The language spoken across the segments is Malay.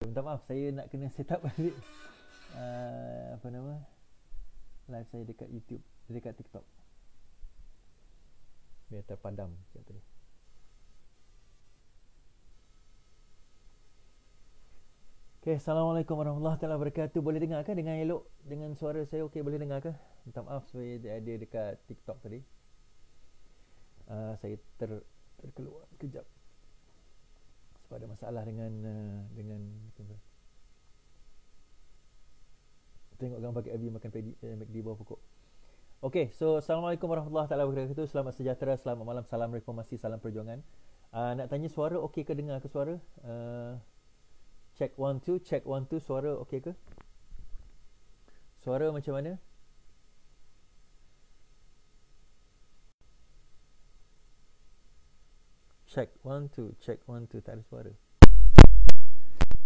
Minta maaf saya nak kena set up balik uh, Apa nama Live saya dekat YouTube Dekat TikTok Biar terpadam. Sekejap tadi Okay, Assalamualaikum warahmatullahi wabarakatuh Boleh dengar ke dengan elok Dengan suara saya Okay, boleh dengar ke Minta maaf saya ada dekat TikTok tadi uh, Saya ter, terkeluar Kejap sebab ada masalah dengan eh, dengan tengok gambar KFB makan pedi eh, McD bawah pokok. Okay, so assalamualaikum warahmatullahi taala wabarakatuh. Selamat sejahtera, selamat malam, salam reformasi, salam perjuangan. Uh, nak tanya suara okey ke dengar ke suara? Uh, check one two, check one two. suara okey ke? Suara macam mana? Check one two, check one two, tak ada suara.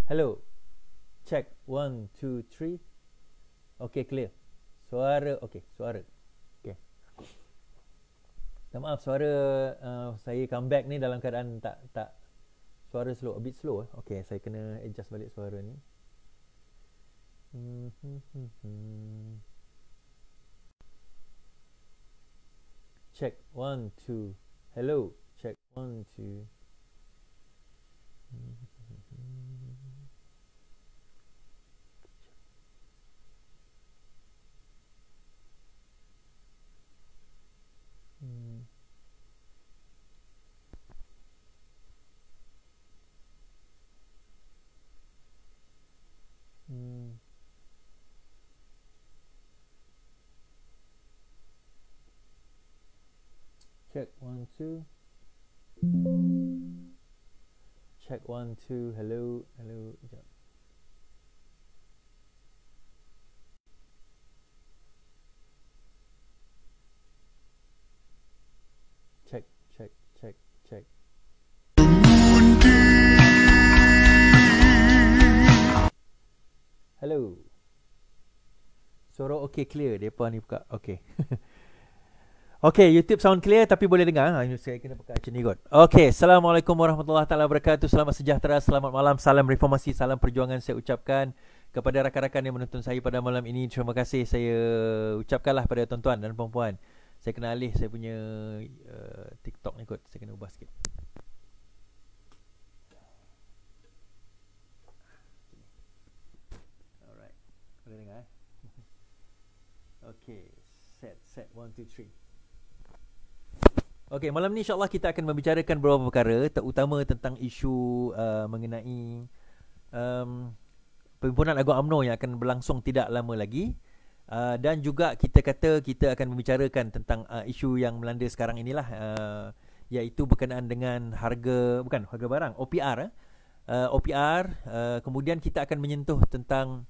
Hello, check one two three. Okay clear, suara okay suara. Okay. Dan maaf suara uh, saya comeback ni dalam keadaan tak tak suara slow, a bit slow. Eh. Okay saya kena adjust balik suara ni. Mm-hmm, mm-hmm. Check one two, hello. one, two. Mm. Mm. Check one, two. Check one, two, hello, hello, yeah. Check, check, check, check. Hello. Suara okay, clear. Depa ni buka okay. Okay, YouTube sound clear tapi boleh dengar. Ha, saya kena pakai macam ni kot. Okay, Assalamualaikum warahmatullahi taala wabarakatuh. Selamat sejahtera, selamat malam, salam reformasi, salam perjuangan saya ucapkan kepada rakan-rakan yang menonton saya pada malam ini. Terima kasih saya ucapkanlah pada tuan-tuan dan puan-puan. Saya kena alih saya punya uh, TikTok ni kot. Saya kena ubah sikit. Alright. Boleh dengar eh? Okay. Set, set. One, two, three. Okey, malam ni insya kita akan membicarakan beberapa perkara terutama tentang isu uh, mengenai um, Perhimpunan Agung UMNO yang akan berlangsung tidak lama lagi uh, dan juga kita kata kita akan membicarakan tentang uh, isu yang melanda sekarang inilah uh, iaitu berkenaan dengan harga bukan harga barang OPR eh. uh, OPR uh, kemudian kita akan menyentuh tentang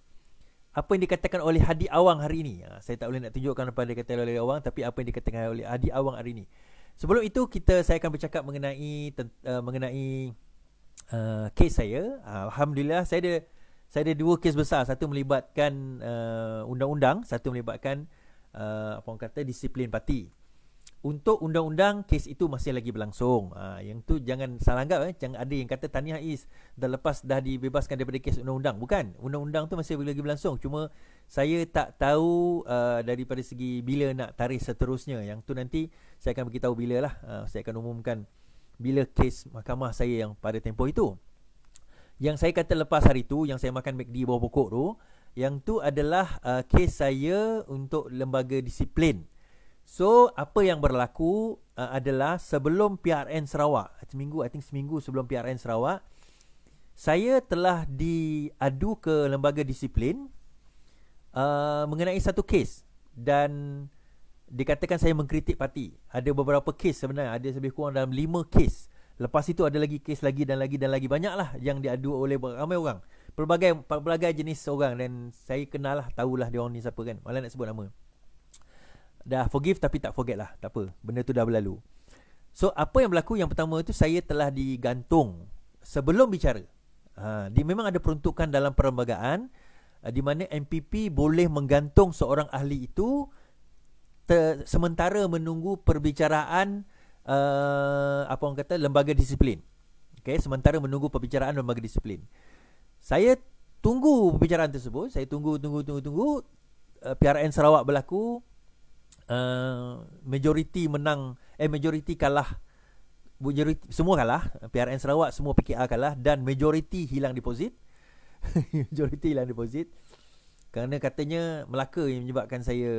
apa yang dikatakan oleh Hadi Awang hari ini uh, saya tak boleh nak tunjukkan kepada yang oleh Hadi Awang tapi apa yang dikatakan oleh Hadi Awang hari ini Sebelum itu kita saya akan bercakap mengenai uh, mengenai uh, kes saya. Alhamdulillah saya ada saya ada dua kes besar. Satu melibatkan uh, undang-undang, satu melibatkan uh, apa orang kata disiplin parti. Untuk undang-undang kes itu masih lagi berlangsung. Uh, yang tu jangan salah anggap eh. Jangan ada yang kata Tania Is dah lepas dah dibebaskan daripada kes undang-undang. Bukan. Undang-undang tu masih lagi berlangsung. Cuma saya tak tahu uh, daripada segi bila nak tarikh seterusnya yang tu nanti saya akan beritahu bila lah uh, saya akan umumkan bila kes mahkamah saya yang pada tempoh itu yang saya kata lepas hari tu yang saya makan McD bawah pokok tu yang tu adalah uh, kes saya untuk lembaga disiplin so apa yang berlaku uh, adalah sebelum PRN Sarawak seminggu I think seminggu sebelum PRN Sarawak saya telah diadu ke lembaga disiplin Uh, mengenai satu kes dan dikatakan saya mengkritik parti. Ada beberapa kes sebenarnya, ada lebih kurang dalam lima kes. Lepas itu ada lagi kes lagi dan lagi dan lagi banyaklah yang diadu oleh ramai orang. Pelbagai pelbagai jenis orang dan saya kenal lah, tahulah dia orang ni siapa kan. Malah nak sebut nama. Dah forgive tapi tak forget lah. Tak apa, benda tu dah berlalu. So apa yang berlaku yang pertama itu saya telah digantung sebelum bicara. Ha, dia memang ada peruntukan dalam perlembagaan Ah, di mana MPP boleh menggantung seorang ahli itu te, sementara menunggu perbicaraan uh, apa orang kata lembaga disiplin. Okey, sementara menunggu perbicaraan lembaga disiplin. Saya tunggu perbicaraan tersebut, saya tunggu tunggu tunggu tunggu uh, ah, PRN Sarawak berlaku uh, majoriti menang eh majoriti kalah majoriti, semua kalah PRN Sarawak semua PKR kalah dan majoriti hilang deposit majoriti land deposit kerana katanya Melaka yang menyebabkan saya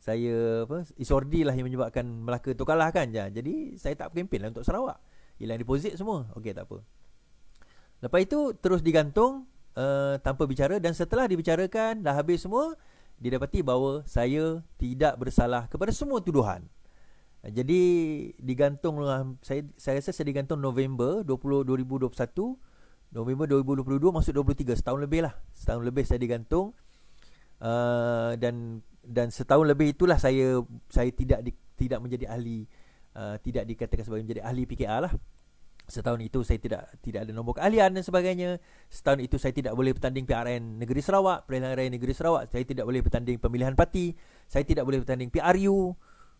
saya apa isordi lah yang menyebabkan Melaka tu kalah kan jadi saya tak berkempen lah untuk Sarawak hilang deposit semua okey tak apa lepas itu terus digantung uh, tanpa bicara dan setelah dibicarakan dah habis semua didapati bahawa saya tidak bersalah kepada semua tuduhan jadi digantung lah, saya saya rasa saya digantung November 20 2021 November 2022 masuk 23 setahun lebih lah setahun lebih saya digantung uh, dan dan setahun lebih itulah saya saya tidak di, tidak menjadi ahli uh, tidak dikatakan sebagai menjadi ahli PKR lah setahun itu saya tidak tidak ada nombor keahlian dan sebagainya setahun itu saya tidak boleh bertanding PRN negeri Sarawak pilihan raya negeri Sarawak saya tidak boleh bertanding pemilihan parti saya tidak boleh bertanding PRU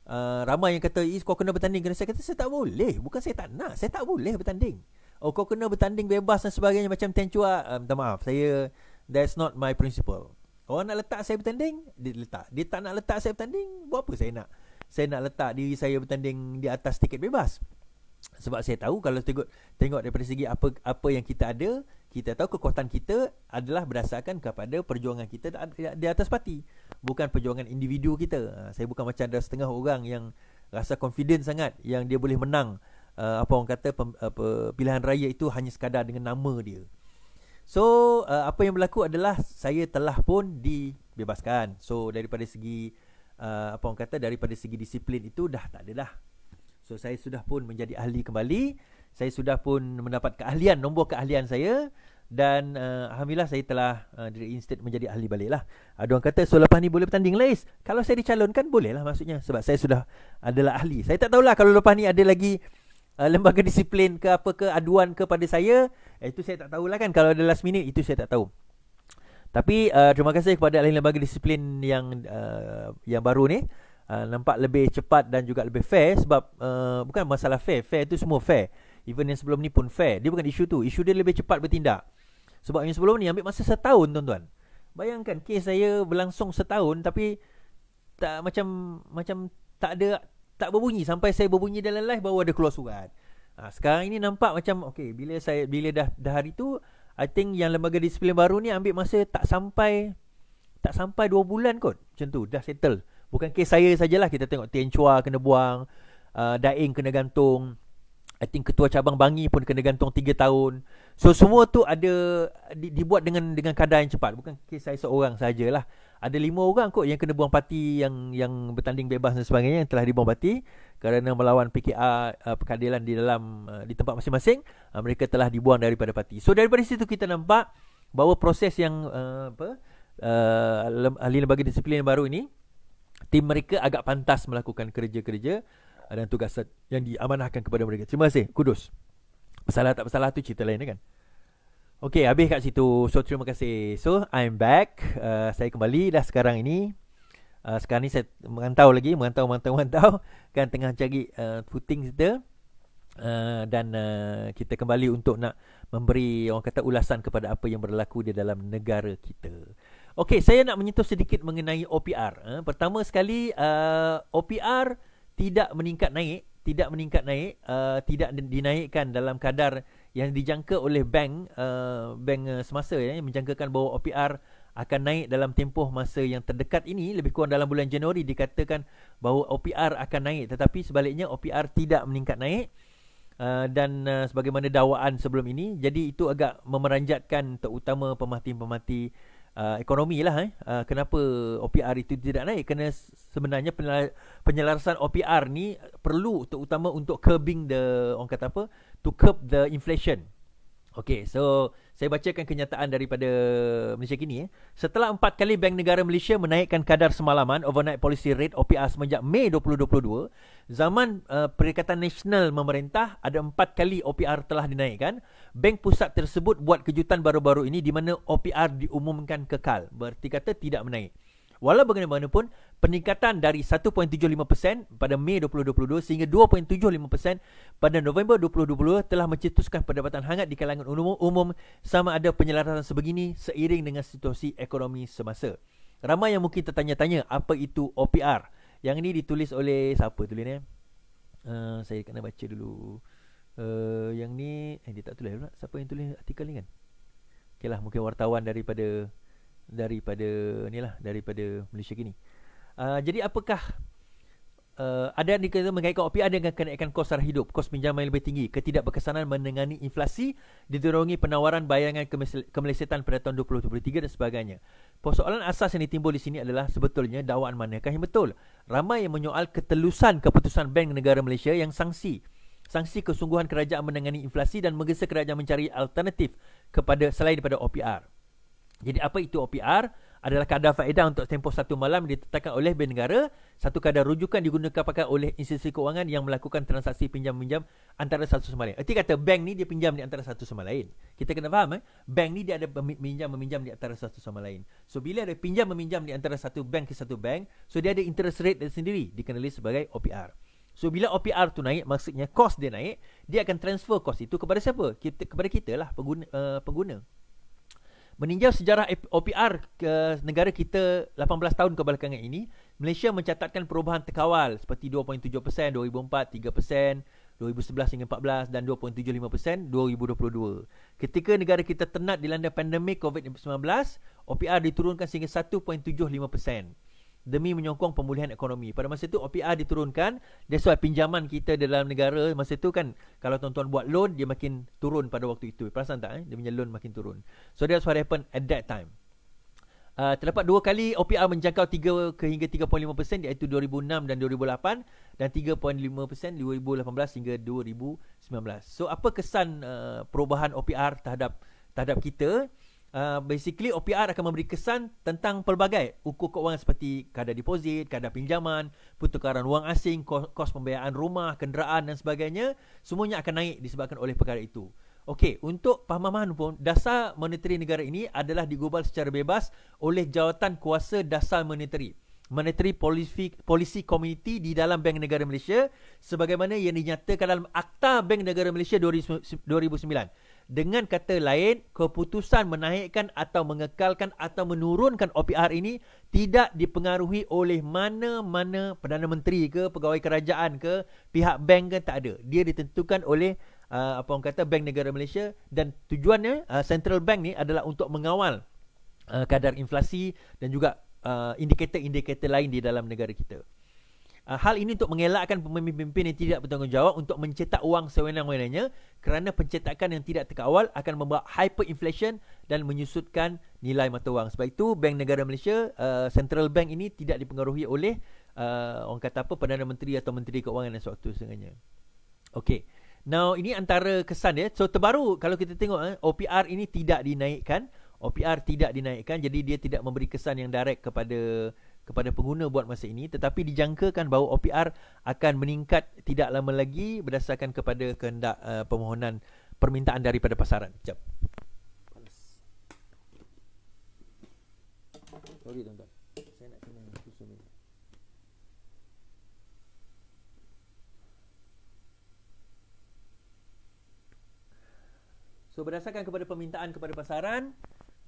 Uh, ramai yang kata Kau kena bertanding kena Saya kata saya tak boleh Bukan saya tak nak Saya tak boleh bertanding oh kau kena bertanding bebas dan sebagainya macam Tenchua uh, ah, minta maaf saya that's not my principle orang nak letak saya bertanding dia letak dia tak nak letak saya bertanding buat apa saya nak saya nak letak diri saya bertanding di atas tiket bebas sebab saya tahu kalau tengok tengok daripada segi apa apa yang kita ada kita tahu kekuatan kita adalah berdasarkan kepada perjuangan kita di atas parti bukan perjuangan individu kita ah, saya bukan macam ada setengah orang yang rasa confident sangat yang dia boleh menang uh, apa orang kata pem, apa pilihan raya itu hanya sekadar dengan nama dia. So uh, apa yang berlaku adalah saya telah pun dibebaskan. So daripada segi uh, apa orang kata daripada segi disiplin itu dah tak ada dah. So saya sudah pun menjadi ahli kembali. Saya sudah pun mendapat keahlian nombor keahlian saya dan uh, alhamdulillah saya telah uh, reinstate menjadi ahli baliklah. Ada uh, orang kata so lepas ni boleh bertanding lah Kalau saya dicalonkan boleh lah maksudnya sebab saya sudah adalah ahli. Saya tak tahulah kalau lepas ni ada lagi uh, lembaga disiplin ke apa ke aduan kepada saya eh, itu saya tak tahu lah kan kalau ada last minute itu saya tak tahu tapi uh, terima kasih kepada ahli lembaga disiplin yang uh, yang baru ni uh, nampak lebih cepat dan juga lebih fair sebab uh, bukan masalah fair fair itu semua fair even yang sebelum ni pun fair dia bukan isu tu isu dia lebih cepat bertindak sebab yang sebelum ni ambil masa setahun tuan-tuan bayangkan kes saya berlangsung setahun tapi tak macam macam tak ada tak berbunyi sampai saya berbunyi dalam live baru ada keluar surat. Ha, sekarang ini nampak macam okey bila saya bila dah dah hari tu I think yang lembaga disiplin baru ni ambil masa tak sampai tak sampai 2 bulan kot macam tu dah settle. Bukan kes saya sajalah kita tengok Tian Chua kena buang, uh, Daing kena gantung. I think ketua cabang Bangi pun kena gantung 3 tahun. So semua tu ada di, dibuat dengan dengan kadar yang cepat. Bukan kes saya seorang sajalah ada lima orang kot yang kena buang parti yang yang bertanding bebas dan sebagainya yang telah dibuang parti kerana melawan PKR uh, perkadilan di dalam uh, di tempat masing-masing uh, mereka telah dibuang daripada parti. So daripada situ kita nampak bahawa proses yang uh, apa uh, ahli lembaga disiplin yang baru ini tim mereka agak pantas melakukan kerja-kerja dan tugas yang diamanahkan kepada mereka. Terima kasih. Kudus. Masalah tak masalah tu cerita lain kan. Okay, habis kat situ. So, terima kasih. So, I'm back. Uh, saya kembali dah sekarang ini. Uh, sekarang ni saya mengantau lagi. mengantau, mengantau, mengantau. Kan tengah cari uh, footing kita. Uh, dan uh, kita kembali untuk nak memberi orang kata ulasan kepada apa yang berlaku di dalam negara kita. Okay, saya nak menyentuh sedikit mengenai OPR. Uh, pertama sekali, uh, OPR tidak meningkat naik. Tidak meningkat naik. Uh, tidak dinaikkan dalam kadar yang dijangka oleh bank uh, bank uh, semasa ya yang menjangkakan bahawa OPR akan naik dalam tempoh masa yang terdekat ini lebih kurang dalam bulan Januari dikatakan bahawa OPR akan naik tetapi sebaliknya OPR tidak meningkat naik uh, dan uh, sebagaimana dakwaan sebelum ini jadi itu agak memeranjatkan terutama pemerhati-pemerhati uh, ekonomi lah eh. uh, kenapa OPR itu tidak naik kerana sebenarnya penyelarasan OPR ni perlu terutama untuk curbing the orang kata apa to curb the inflation. Okay, so saya bacakan kenyataan daripada Malaysia kini. Eh. Setelah empat kali Bank Negara Malaysia menaikkan kadar semalaman overnight policy rate OPR semenjak Mei 2022, zaman uh, Perikatan Nasional memerintah ada empat kali OPR telah dinaikkan. Bank pusat tersebut buat kejutan baru-baru ini di mana OPR diumumkan kekal. Berarti kata tidak menaik. Walau bagaimanapun, peningkatan dari 1.75% pada Mei 2022 sehingga 2.75% pada November 2022 telah mencetuskan pendapatan hangat di kalangan umum, umum sama ada penyelarasan sebegini seiring dengan situasi ekonomi semasa. Ramai yang mungkin tertanya-tanya apa itu OPR. Yang ini ditulis oleh siapa tulis ni? Eh? Uh, saya kena baca dulu. Uh, yang ni eh, dia tak tulis pula. Siapa yang tulis artikel ni kan? Okeylah mungkin wartawan daripada daripada ni lah daripada Malaysia kini. Uh, jadi apakah uh, ada yang dikatakan mengaitkan OPR dengan kenaikan kos sara hidup, kos pinjaman yang lebih tinggi, ketidakberkesanan menengani inflasi, didorongi penawaran bayangan kemelesetan pada tahun 2023 dan sebagainya. Persoalan asas yang ditimbul di sini adalah sebetulnya dakwaan manakah yang betul? Ramai yang menyoal ketelusan keputusan Bank Negara Malaysia yang sanksi. Sanksi kesungguhan kerajaan menangani inflasi dan menggesa kerajaan mencari alternatif kepada selain daripada OPR. Jadi apa itu OPR? adalah kadar faedah untuk tempoh satu malam ditetapkan oleh bank negara. Satu kadar rujukan digunakan pakai oleh institusi kewangan yang melakukan transaksi pinjam-pinjam antara satu sama lain. Erti kata bank ni dia pinjam di antara satu sama lain. Kita kena faham eh. Bank ni dia ada pinjam-meminjam di antara satu sama lain. So bila ada pinjam-meminjam di antara satu bank ke satu bank, so dia ada interest rate dia sendiri dikenali sebagai OPR. So bila OPR tu naik maksudnya kos dia naik, dia akan transfer kos itu kepada siapa? kepada kita lah pengguna. Uh, pengguna. Meninjau sejarah OPR ke negara kita 18 tahun kebelakangan ini, Malaysia mencatatkan perubahan terkawal seperti 2.7%, 2004, 3%, 2011 hingga 14 dan 2.75% 2022. Ketika negara kita tenat dilanda pandemik COVID-19, OPR diturunkan sehingga 1.75% demi menyokong pemulihan ekonomi. Pada masa itu OPR diturunkan, that's why pinjaman kita dalam negara masa itu kan kalau tuan-tuan buat loan dia makin turun pada waktu itu. Perasan tak eh? Dia punya loan makin turun. So that's what happened at that time. Uh, terdapat dua kali OPR menjangkau 3 ke hingga 3.5% iaitu 2006 dan 2008 dan 3.5% 2018 hingga 2019. So apa kesan uh, perubahan OPR terhadap terhadap kita? uh, basically OPR akan memberi kesan tentang pelbagai ukur kewangan seperti kadar deposit, kadar pinjaman, pertukaran wang asing, kos, kos pembiayaan rumah, kenderaan dan sebagainya, semuanya akan naik disebabkan oleh perkara itu. Okey, untuk pemahaman pun, dasar monetari negara ini adalah digubal secara bebas oleh jawatan kuasa dasar monetari. Monetary Policy, Policy Community di dalam Bank Negara Malaysia sebagaimana yang dinyatakan dalam Akta Bank Negara Malaysia 2009. Dengan kata lain, keputusan menaikkan atau mengekalkan atau menurunkan OPR ini tidak dipengaruhi oleh mana-mana Perdana Menteri ke, pegawai kerajaan ke, pihak bank ke, tak ada. Dia ditentukan oleh uh, apa orang kata Bank Negara Malaysia dan tujuannya uh, Central Bank ni adalah untuk mengawal uh, kadar inflasi dan juga uh, indikator-indikator lain di dalam negara kita. Ah, hal ini untuk mengelakkan pemimpin-pemimpin yang tidak bertanggungjawab untuk mencetak wang sewenang-wenangnya kerana pencetakan yang tidak terkawal akan membawa hyperinflation dan menyusutkan nilai mata wang. Sebab itu Bank Negara Malaysia, uh, Central Bank ini tidak dipengaruhi oleh uh, orang kata apa Perdana Menteri atau Menteri Keuangan dan sewaktu sebenarnya. Okey. Now ini antara kesan ya. So terbaru kalau kita tengok eh, OPR ini tidak dinaikkan. OPR tidak dinaikkan jadi dia tidak memberi kesan yang direct kepada kepada pengguna buat masa ini tetapi dijangkakan bahawa OPR akan meningkat tidak lama lagi berdasarkan kepada kehendak uh, permohonan permintaan daripada pasaran. Jap. Sorry tuan-tuan. Saya nak kena susun ni. So berdasarkan kepada permintaan kepada pasaran,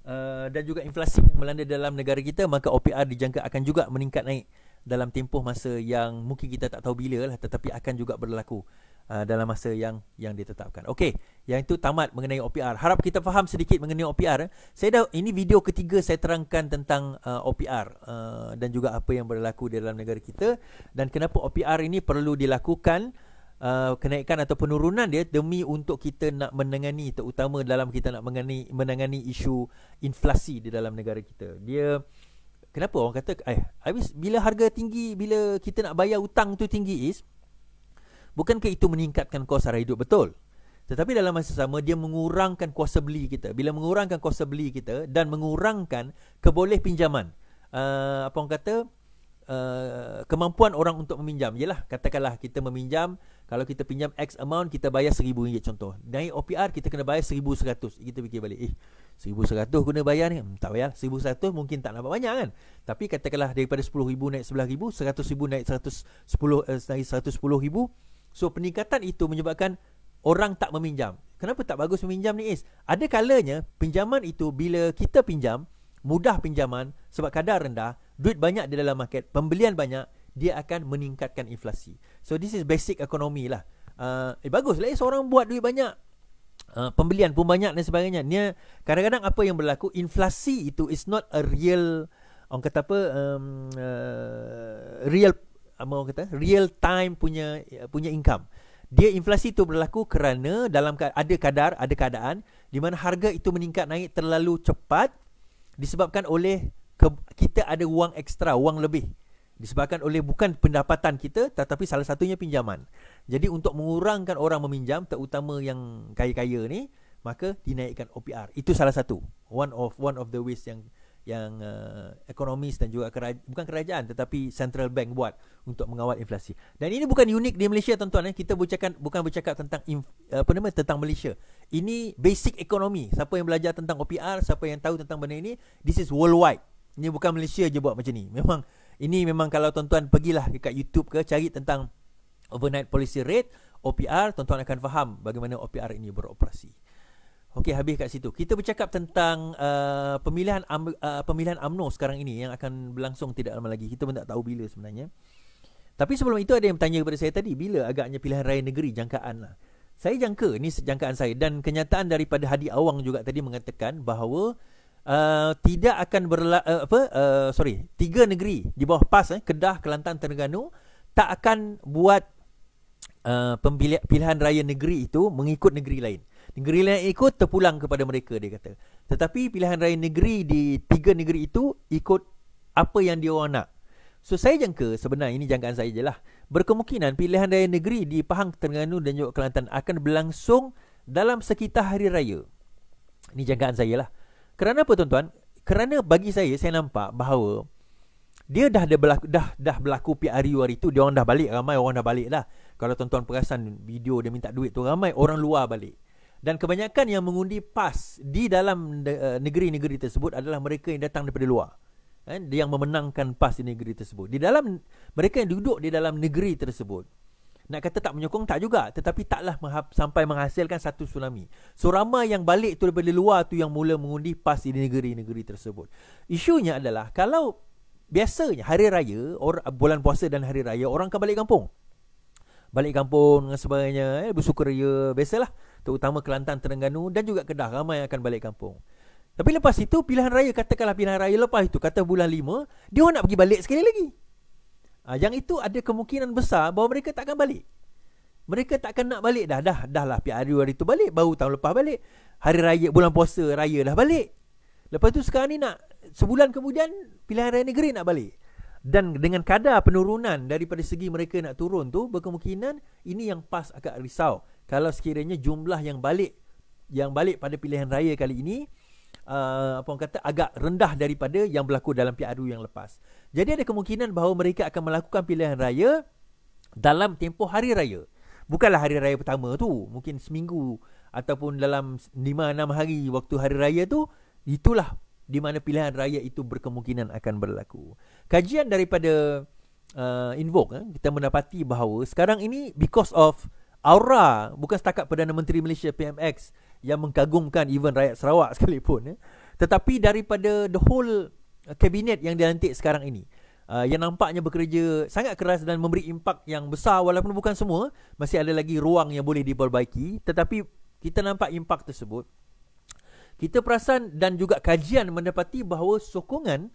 Eh, dan juga inflasi yang melanda dalam negara kita maka OPR dijangka akan juga meningkat naik dalam tempoh masa yang mungkin kita tak tahu bila lah tetapi akan juga berlaku uh, dalam masa yang yang ditetapkan. Okey, yang itu tamat mengenai OPR. Harap kita faham sedikit mengenai OPR. Eh. Saya dah ini video ketiga saya terangkan tentang uh, OPR uh, dan juga apa yang berlaku dalam negara kita dan kenapa OPR ini perlu dilakukan uh, kenaikan atau penurunan dia demi untuk kita nak menangani terutama dalam kita nak menangani menangani isu inflasi di dalam negara kita. Dia kenapa orang kata eh habis bila harga tinggi bila kita nak bayar hutang tu tinggi is bukan ke itu meningkatkan kos sara hidup betul? Tetapi dalam masa sama dia mengurangkan kuasa beli kita. Bila mengurangkan kuasa beli kita dan mengurangkan keboleh pinjaman. Uh, apa orang kata uh, kemampuan orang untuk meminjam. Yalah katakanlah kita meminjam kalau kita pinjam X amount Kita bayar RM1,000 contoh Naik OPR kita kena bayar RM1,100 Kita fikir balik Eh RM1,100 kena bayar ni hmm, Tak bayar RM1,100 mungkin tak nampak banyak kan Tapi katakanlah daripada RM10,000 naik RM11,000 RM100,000 naik RM110,000 eh, So peningkatan itu menyebabkan Orang tak meminjam Kenapa tak bagus meminjam ni Is? Ada kalanya pinjaman itu bila kita pinjam Mudah pinjaman sebab kadar rendah Duit banyak di dalam market Pembelian banyak dia akan meningkatkan inflasi. So this is basic economy lah. Uh, eh bagus lah eh, seorang buat duit banyak. Uh, pembelian pun banyak dan sebagainya. Dia kadang-kadang apa yang berlaku inflasi itu is not a real orang kata apa um, uh, real apa orang kata real time punya punya income. Dia inflasi itu berlaku kerana dalam ada kadar ada keadaan di mana harga itu meningkat naik terlalu cepat disebabkan oleh ke, kita ada wang ekstra, wang lebih disebabkan oleh bukan pendapatan kita tetapi salah satunya pinjaman. Jadi untuk mengurangkan orang meminjam terutama yang kaya-kaya ni maka dinaikkan OPR. Itu salah satu one of one of the ways yang yang uh, ekonomis dan juga keraja- bukan kerajaan tetapi central bank buat untuk mengawal inflasi. Dan ini bukan unik di Malaysia tuan-tuan eh. Kita bercakap bukan bercakap tentang inf- uh, apa nama tentang Malaysia. Ini basic ekonomi. Siapa yang belajar tentang OPR, siapa yang tahu tentang benda ini, this is worldwide. Ini bukan Malaysia je buat macam ni. Memang ini memang kalau tuan-tuan pergilah dekat YouTube ke cari tentang overnight policy rate OPR, tuan-tuan akan faham bagaimana OPR ini beroperasi. Okey, habis kat situ. Kita bercakap tentang uh, pemilihan um, uh, pemilihan AMNO sekarang ini yang akan berlangsung tidak lama lagi. Kita pun tak tahu bila sebenarnya. Tapi sebelum itu ada yang bertanya kepada saya tadi, bila agaknya pilihan raya negeri jangkaan lah. Saya jangka, ini jangkaan saya. Dan kenyataan daripada Hadi Awang juga tadi mengatakan bahawa uh, tidak akan berla- uh, apa uh, sorry tiga negeri di bawah PAS eh Kedah Kelantan Terengganu tak akan buat uh, pembilihan pilihan raya negeri itu mengikut negeri lain negeri lain ikut terpulang kepada mereka dia kata tetapi pilihan raya negeri di tiga negeri itu ikut apa yang dia orang nak so saya jangka sebenarnya ini jangkaan saya lah berkemungkinan pilihan raya negeri di Pahang Terengganu dan juga Kelantan akan berlangsung dalam sekitar hari raya ini jangkaan saya lah kerana apa tuan-tuan? Kerana bagi saya saya nampak bahawa dia dah ada berlaku, dah dah berlaku PRU hari tu, dia orang dah balik ramai orang dah balik lah. Kalau tuan-tuan perasan video dia minta duit tu ramai orang luar balik. Dan kebanyakan yang mengundi PAS di dalam eh, negeri-negeri tersebut adalah mereka yang datang daripada luar. Kan? yang memenangkan PAS di negeri tersebut. Di dalam mereka yang duduk di dalam negeri tersebut nak kata tak menyokong tak juga tetapi taklah meha- sampai menghasilkan satu tsunami. So ramai yang balik tu daripada luar tu yang mula mengundi pas di negeri-negeri tersebut. Isunya adalah kalau biasanya hari raya or, bulan puasa dan hari raya orang akan balik kampung. Balik kampung dan sebagainya eh, bersukaria ya, biasalah terutama Kelantan Terengganu dan juga Kedah ramai yang akan balik kampung. Tapi lepas itu pilihan raya katakanlah pilihan raya lepas itu kata bulan lima dia orang nak pergi balik sekali lagi. Uh, yang itu ada kemungkinan besar bahawa mereka tak akan balik. Mereka tak akan nak balik dah. Dah dah lah hari hari itu balik. Baru tahun lepas balik. Hari raya, bulan puasa, raya dah balik. Lepas tu sekarang ni nak sebulan kemudian pilihan raya negeri nak balik. Dan dengan kadar penurunan daripada segi mereka nak turun tu berkemungkinan ini yang PAS agak risau. Kalau sekiranya jumlah yang balik yang balik pada pilihan raya kali ini uh, apa orang kata agak rendah daripada yang berlaku dalam PRU yang lepas. Jadi ada kemungkinan bahawa mereka akan melakukan pilihan raya dalam tempoh hari raya. Bukanlah hari raya pertama tu, mungkin seminggu ataupun dalam 5 6 hari waktu hari raya tu itulah di mana pilihan raya itu berkemungkinan akan berlaku. Kajian daripada uh, Invoke eh, kita mendapati bahawa sekarang ini because of aura bukan setakat Perdana Menteri Malaysia PMX yang mengagumkan even rakyat Sarawak sekalipun eh, tetapi daripada the whole kabinet yang dilantik sekarang ini uh, yang nampaknya bekerja sangat keras dan memberi impak yang besar walaupun bukan semua masih ada lagi ruang yang boleh diperbaiki tetapi kita nampak impak tersebut kita perasan dan juga kajian mendapati bahawa sokongan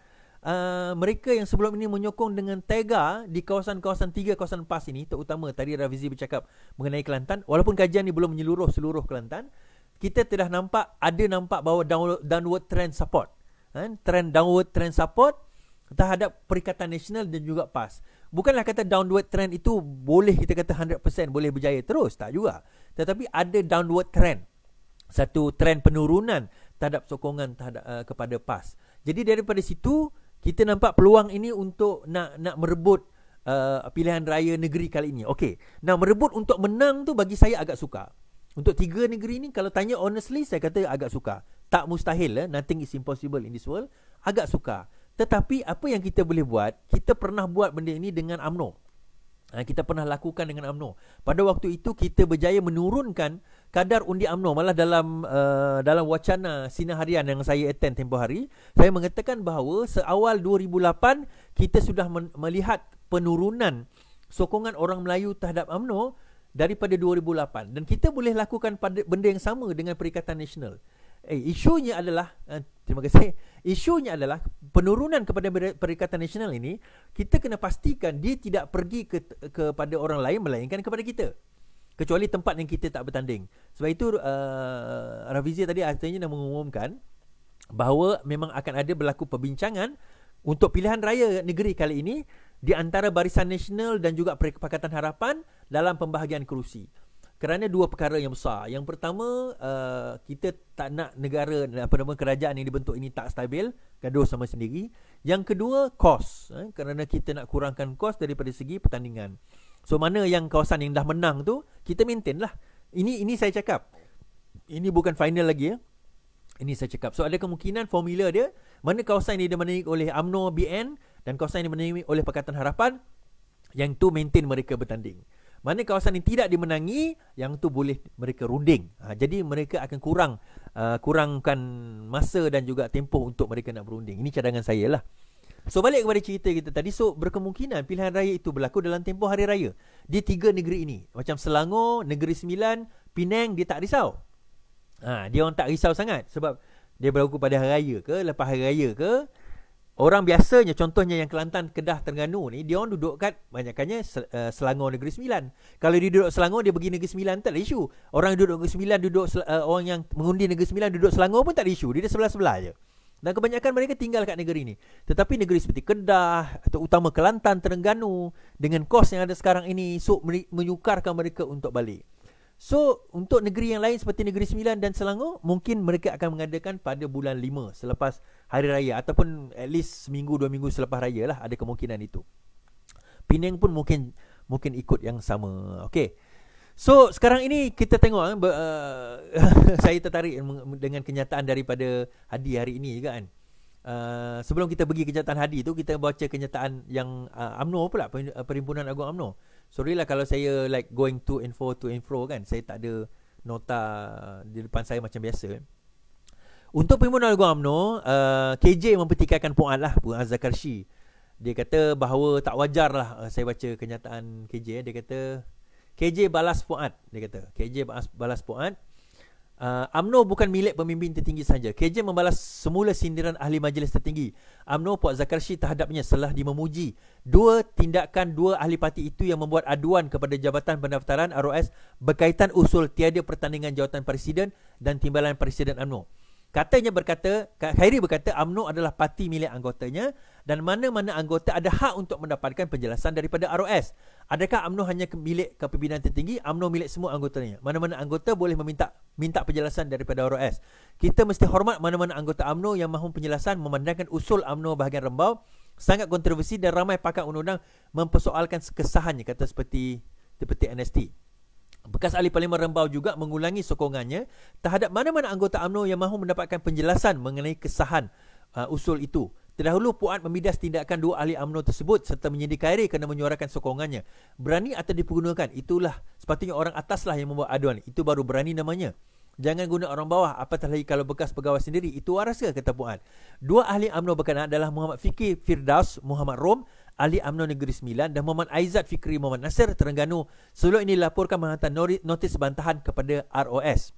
uh, mereka yang sebelum ini menyokong dengan tega di kawasan-kawasan tiga kawasan PAS ini terutama tadi Ravizi bercakap mengenai Kelantan walaupun kajian ini belum menyeluruh seluruh Kelantan kita telah nampak ada nampak bahawa downward trend support Eh, trend downward trend support terhadap Perikatan Nasional dan juga PAS. Bukanlah kata downward trend itu boleh kita kata 100% boleh berjaya terus. Tak juga. Tetapi ada downward trend. Satu trend penurunan terhadap sokongan terhadap, uh, kepada PAS. Jadi daripada situ, kita nampak peluang ini untuk nak nak merebut uh, pilihan raya negeri kali ini. Okey. nak merebut untuk menang tu bagi saya agak suka. Untuk tiga negeri ini, kalau tanya honestly, saya kata agak suka tak mustahil eh? nothing is impossible in this world agak suka. tetapi apa yang kita boleh buat kita pernah buat benda ini dengan AMNO ha, kita pernah lakukan dengan AMNO pada waktu itu kita berjaya menurunkan kadar undi AMNO malah dalam uh, dalam wacana sinar harian yang saya attend tempoh hari saya mengatakan bahawa seawal 2008 kita sudah melihat penurunan sokongan orang Melayu terhadap AMNO daripada 2008 dan kita boleh lakukan pada benda yang sama dengan Perikatan Nasional eh, isunya adalah eh, terima kasih isunya adalah penurunan kepada perikatan nasional ini kita kena pastikan dia tidak pergi ke, kepada orang lain melainkan kepada kita kecuali tempat yang kita tak bertanding sebab itu uh, eh, Ravizia tadi akhirnya dah mengumumkan bahawa memang akan ada berlaku perbincangan untuk pilihan raya negeri kali ini di antara Barisan Nasional dan juga Perikatan Harapan dalam pembahagian kerusi kerana dua perkara yang besar. Yang pertama, uh, kita tak nak negara apa nama kerajaan yang dibentuk ini tak stabil, gaduh sama sendiri. Yang kedua, kos. Eh, kerana kita nak kurangkan kos daripada segi pertandingan. So mana yang kawasan yang dah menang tu, kita maintain lah. Ini ini saya cakap. Ini bukan final lagi ya. Ini saya cakap. So ada kemungkinan formula dia, mana kawasan ini dimenangi oleh UMNO BN dan kawasan ini dimenangi oleh Pakatan Harapan, yang tu maintain mereka bertanding. Mana kawasan yang tidak dimenangi yang tu boleh mereka runding. Ha, jadi mereka akan kurang uh, kurangkan masa dan juga tempoh untuk mereka nak berunding. Ini cadangan saya lah. So balik kepada cerita kita tadi so berkemungkinan pilihan raya itu berlaku dalam tempoh hari raya di tiga negeri ini. Macam Selangor, Negeri Sembilan, Penang dia tak risau. Ha, dia orang tak risau sangat sebab dia berlaku pada hari raya ke lepas hari raya ke orang biasanya contohnya yang Kelantan Kedah Terengganu ni dia orang duduk kat banyaknya eh, Selangor Negeri Sembilan kalau dia duduk Selangor dia pergi Negeri Sembilan tak ada isu orang duduk Negeri Sembilan duduk uh, orang yang mengundi Negeri Sembilan duduk Selangor pun tak ada isu dia sebelah-sebelah je dan kebanyakan mereka tinggal kat negeri ni tetapi negeri seperti Kedah atau utama Kelantan Terengganu dengan kos yang ada sekarang ini sok menyukarkan mereka untuk balik So untuk negeri yang lain seperti Negeri Sembilan dan Selangor Mungkin mereka akan mengadakan pada bulan 5 selepas hari raya Ataupun at least seminggu dua minggu selepas raya lah ada kemungkinan itu Penang pun mungkin mungkin ikut yang sama Okay So sekarang ini kita tengok uh, Saya tertarik dengan kenyataan daripada Hadi hari ini juga kan uh, Sebelum kita pergi kenyataan Hadi tu Kita baca kenyataan yang uh, UMNO pula Perhimpunan Agung UMNO Sorry lah kalau saya like going to and fro to and fro kan Saya tak ada nota di depan saya macam biasa Untuk Pembunuh Algo amno, uh, KJ mempertikaikan Puan lah Puan Azhar Dia kata bahawa tak wajar lah uh, Saya baca kenyataan KJ eh. Dia kata KJ balas Puan Dia kata KJ balas Puan Uh, UMNO bukan milik pemimpin tertinggi saja. KJ membalas semula sindiran ahli majlis tertinggi. UMNO Puan Zakarshi terhadapnya telah memuji. Dua tindakan dua ahli parti itu yang membuat aduan kepada Jabatan Pendaftaran ROS berkaitan usul tiada pertandingan jawatan presiden dan timbalan presiden UMNO. Katanya berkata, Khairi berkata UMNO adalah parti milik anggotanya dan mana-mana anggota ada hak untuk mendapatkan penjelasan daripada ROS. Adakah AMNO hanya milik kepimpinan tertinggi? AMNO milik semua anggotanya. Mana-mana anggota boleh meminta minta penjelasan daripada ROS. Kita mesti hormat mana-mana anggota AMNO yang mahu penjelasan memandangkan usul AMNO bahagian rembau sangat kontroversi dan ramai pakar undang-undang mempersoalkan kesahannya kata seperti seperti NST. Bekas ahli parlimen rembau juga mengulangi sokongannya terhadap mana-mana anggota AMNO yang mahu mendapatkan penjelasan mengenai kesahan uh, usul itu Terdahulu Puat membidas tindakan dua ahli amno tersebut serta menyindikairi kerana menyuarakan sokongannya. Berani atau dipergunakan, itulah sepatutnya orang ataslah yang membuat aduan. Itu baru berani namanya. Jangan guna orang bawah apa lagi kalau bekas pegawai sendiri itu waras ke kata Puan. Dua ahli UMNO berkenaan adalah Muhammad Fikri Firdaus Muhammad Rom ahli UMNO Negeri Sembilan dan Muhammad Aizat Fikri Muhammad Nasir Terengganu. Sebelum ini laporkan menghantar notis bantahan kepada ROS.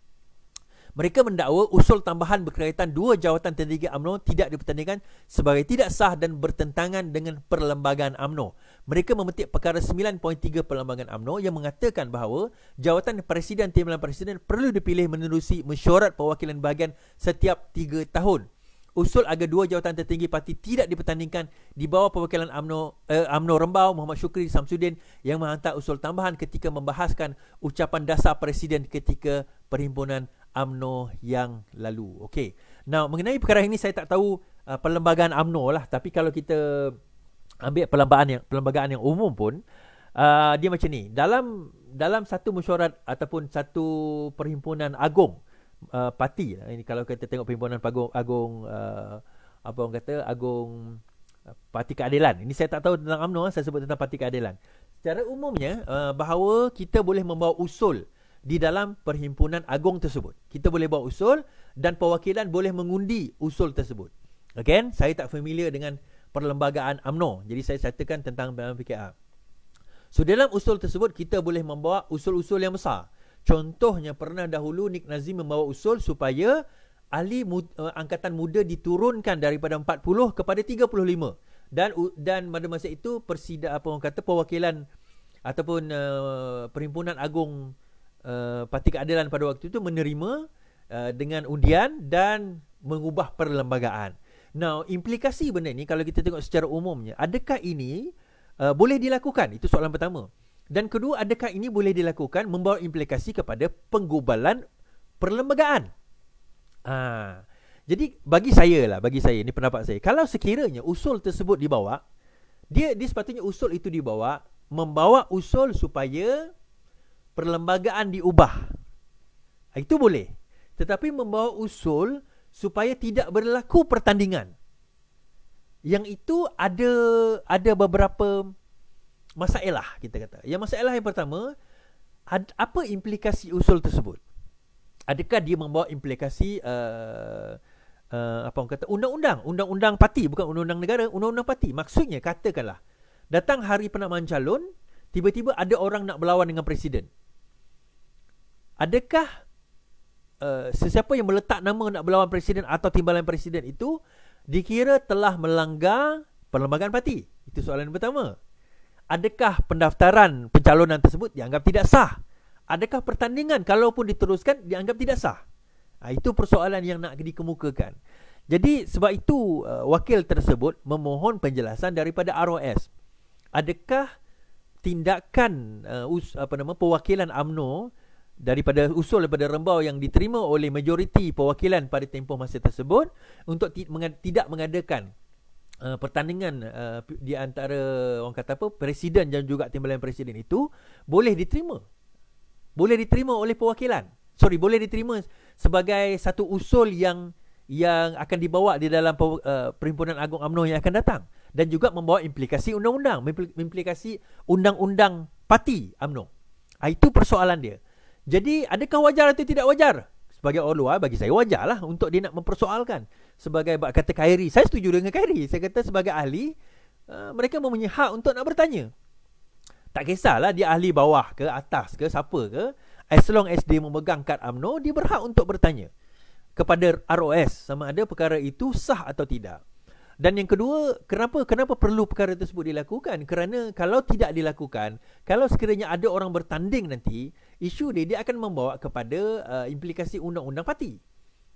Mereka mendakwa usul tambahan berkaitan dua jawatan tertinggi AMNO tidak dipertandingkan sebagai tidak sah dan bertentangan dengan perlembagaan AMNO. Mereka memetik perkara 9.3 perlembagaan AMNO yang mengatakan bahawa jawatan Presiden Timbalan Presiden perlu dipilih menerusi mesyuarat perwakilan bahagian setiap 3 tahun. Usul agar dua jawatan tertinggi parti tidak dipertandingkan di bawah perwakilan AMNO, eh, AMNO Rembau Muhammad Shukri Samsudin yang menghantar usul tambahan ketika membahaskan ucapan dasar Presiden ketika Perhimpunan AMNO yang lalu. Okey. Now mengenai perkara ini saya tak tahu uh, perlembagaan AMNO lah tapi kalau kita ambil perlembagaan yang perlembagaan yang umum pun uh, dia macam ni. Dalam dalam satu mesyuarat ataupun satu perhimpunan agung uh, parti lah. ini kalau kita tengok perhimpunan agung agung uh, apa orang kata agung uh, parti keadilan. Ini saya tak tahu tentang UMNO lah, saya sebut tentang parti keadilan. Secara umumnya uh, bahawa kita boleh membawa usul di dalam perhimpunan agung tersebut. Kita boleh bawa usul dan perwakilan boleh mengundi usul tersebut. Again, saya tak familiar dengan perlembagaan AMNO. Jadi saya ceritakan tentang dalam PKR. So dalam usul tersebut kita boleh membawa usul-usul yang besar. Contohnya pernah dahulu Nik Nazim membawa usul supaya ahli mud, uh, eh, angkatan muda diturunkan daripada 40 kepada 35 dan uh, dan pada masa itu persida apa orang kata perwakilan ataupun uh, perhimpunan agung Eh, parti keadilan pada waktu itu menerima uh, dengan undian dan mengubah perlembagaan. Now, implikasi benda ni kalau kita tengok secara umumnya, adakah ini uh, boleh dilakukan? Itu soalan pertama. Dan kedua, adakah ini boleh dilakukan membawa implikasi kepada penggubalan perlembagaan? Ha. Jadi bagi saya lah, bagi saya ini pendapat saya. Kalau sekiranya usul tersebut dibawa, dia dia sepatutnya usul itu dibawa membawa usul supaya perlembagaan diubah. Ah, itu boleh. Tetapi membawa usul supaya tidak berlaku pertandingan. Yang itu ada ada beberapa masalah kita kata. Yang masalah yang pertama, ad, apa implikasi usul tersebut? Adakah dia membawa implikasi uh, uh, apa orang kata undang-undang, undang-undang parti bukan undang-undang negara, undang-undang parti. Maksudnya katakanlah datang hari penamaan calon, tiba-tiba ada orang nak berlawan dengan presiden adakah uh, sesiapa yang meletak nama nak berlawan presiden atau timbalan presiden itu dikira telah melanggar perlembagaan parti? Itu soalan yang pertama. Adakah pendaftaran pencalonan tersebut dianggap tidak sah? Adakah pertandingan kalaupun diteruskan dianggap tidak sah? Ha, itu persoalan yang nak dikemukakan. Jadi sebab itu uh, wakil tersebut memohon penjelasan daripada ROS. Adakah tindakan uh, us, apa nama perwakilan AMNO daripada usul daripada rembau yang diterima oleh majoriti perwakilan pada tempoh masa tersebut untuk ti- mengad- tidak mengadakan uh, pertandingan uh, di antara orang kata apa presiden dan juga timbalan presiden itu boleh diterima boleh diterima oleh perwakilan sorry boleh diterima sebagai satu usul yang yang akan dibawa di dalam uh, perhimpunan agung amno yang akan datang dan juga membawa implikasi undang-undang implikasi undang-undang parti amno ah, itu persoalan dia jadi adakah wajar atau tidak wajar? Sebagai orang luar bagi saya wajarlah untuk dia nak mempersoalkan. Sebagai kata Khairi, saya setuju dengan Khairi. Saya kata sebagai ahli, uh, mereka mempunyai hak untuk nak bertanya. Tak kisahlah dia ahli bawah ke atas ke siapa ke. As long as dia memegang kad UMNO, dia berhak untuk bertanya kepada ROS sama ada perkara itu sah atau tidak. Dan yang kedua, kenapa kenapa perlu perkara tersebut dilakukan? Kerana kalau tidak dilakukan, kalau sekiranya ada orang bertanding nanti, isu dia dia akan membawa kepada uh, implikasi undang-undang parti.